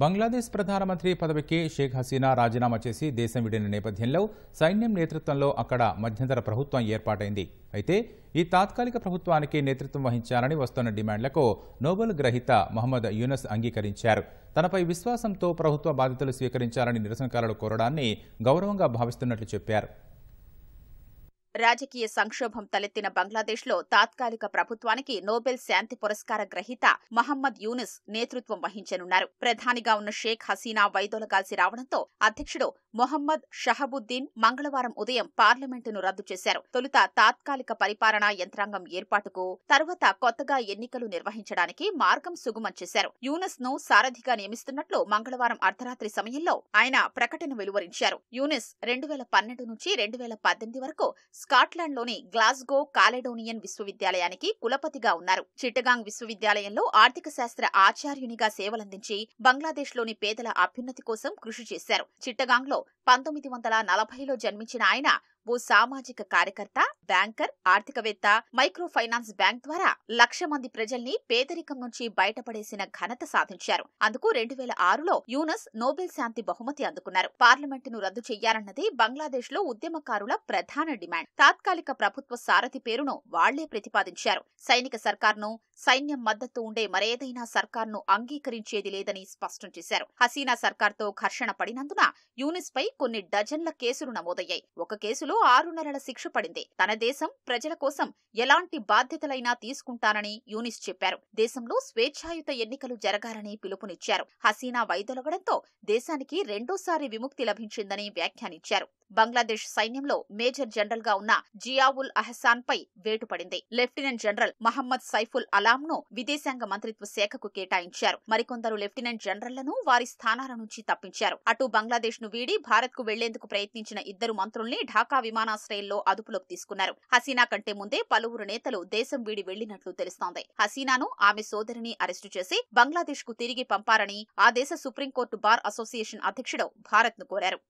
బంగ్లాదేశ్ ప్రధానమంత్రి పదవికి షేక్ హసీనా రాజీనామా చేసి దేశం విడిన నేపథ్యంలో సైన్యం నేతృత్వంలో అక్కడ మధ్యంతర ప్రభుత్వం ఏర్పాటైంది అయితే ఈ తాత్కాలిక ప్రభుత్వానికి నేతృత్వం వహించాలని వస్తున్న డిమాండ్లకు నోబెల్ గ్రహీత మహమ్మద్ యూనస్ అంగీకరించారు తనపై విశ్వాసంతో ప్రభుత్వ బాధ్యతలు స్వీకరించాలని నిరసనకారులు కోరడాన్ని గౌరవంగా భావిస్తున్నట్లు చెప్పారు రాజకీయ సంక్షోభం తలెత్తిన బంగ్లాదేశ్లో తాత్కాలిక ప్రభుత్వానికి నోబెల్ శాంతి పురస్కార గ్రహీత మహమ్మద్ యూనిస్ నేతృత్వం వహించనున్నారు ప్రధానిగా ఉన్న షేక్ హసీనా వైదొలగాల్సి రావడంతో అధ్యక్షుడు మొహమ్మద్ షహబుద్దీన్ మంగళవారం ఉదయం పార్లమెంటును రద్దు చేశారు తొలుత తాత్కాలిక పరిపాలనా యంత్రాంగం ఏర్పాటుకు తర్వాత కొత్తగా ఎన్నికలు నిర్వహించడానికి మార్గం సుగమం చేశారు యూనస్ ను సారథిగా నియమిస్తున్నట్లు మంగళవారం అర్ధరాత్రి సమయంలో ఆయన ప్రకటన వెలువరించారు యూనిస్ రెండు వేల పన్నెండు నుంచి రెండు వేల పద్దెనిమిది వరకు స్కాట్లాండ్లోని గ్లాస్గో కాలెడోనియన్ విశ్వవిద్యాలయానికి కులపతిగా ఉన్నారు చిట్టగాంగ్ విశ్వవిద్యాలయంలో ఆర్థిక శాస్త్ర ఆచార్యునిగా సేవలందించి బంగ్లాదేశ్లోని పేదల అభ్యున్నతి కోసం కృషి చేశారు చిట్టగాంగ్లో పంతొమ్మిది వందల నలభైలో జన్మించిన ఆయన ఓ సామాజిక కార్యకర్త బ్యాంకర్ ఆర్థికవేత్త మైక్రో ఫైనాన్స్ బ్యాంక్ ద్వారా లక్ష మంది ప్రజల్ని పేదరికం నుంచి బయటపడేసిన ఘనత సాధించారు అందుకు రెండు వేల ఆరులో యూనస్ నోబెల్ శాంతి బహుమతి అందుకున్నారు పార్లమెంటును రద్దు చేయాలన్నది బంగ్లాదేశ్ లో ఉద్యమకారుల ప్రధాన డిమాండ్ తాత్కాలిక ప్రభుత్వ సారథి పేరును వాళ్లే ప్రతిపాదించారు సైనిక సర్కార్ను సైన్యం మద్దతు ఉండే మరేదైనా సర్కార్ను అంగీకరించేది లేదని స్పష్టం చేశారు హసీనా సర్కార్తో ఘర్షణ పడినందున యూనిస్ పై కొన్ని డజన్ల కేసులు నమోదయ్యాయి ఒక కేసులో ఆరున్నరల శిక్ష పడింది తన దేశం ప్రజల కోసం ఎలాంటి బాధ్యతలైనా తీసుకుంటానని యూనిస్ చెప్పారు దేశంలో స్వేచ్ఛాయుత ఎన్నికలు జరగాలని పిలుపునిచ్చారు హసీనా వైదొలగడంతో దేశానికి రెండోసారి విముక్తి లభించిందని వ్యాఖ్యానించారు బంగ్లాదేశ్ సైన్యంలో మేజర్ జనరల్ గా ఉన్న జియావుల్ అహ్సాన్ పై వేటుపడింది లెఫ్టినెంట్ జనరల్ మహమ్మద్ సైఫుల్ అలాం ను విదేశాంగ మంత్రిత్వ శాఖకు కేటాయించారు మరికొందరు లెఫ్టినెంట్ జనరళ్లను వారి స్థానాల నుంచి తప్పించారు అటు బంగ్లాదేశ్ ను వీడి భారత్ కు వెళ్లేందుకు ప్రయత్నించిన ఇద్దరు మంత్రుల్ని ఢాకా విమానాశ్రయంలో అదుపులోకి తీసుకున్నారు హసీనా కంటే ముందే పలువురు నేతలు దేశం వీడి వెళ్లినట్లు తెలుస్తోంది హసీనాను ఆమె సోదరిని అరెస్టు చేసి బంగ్లాదేశ్ కు తిరిగి పంపారని ఆ దేశ సుప్రీంకోర్టు బార్ అసోసియేషన్ అధ్యక్షుడు భారత్ ను కోరారు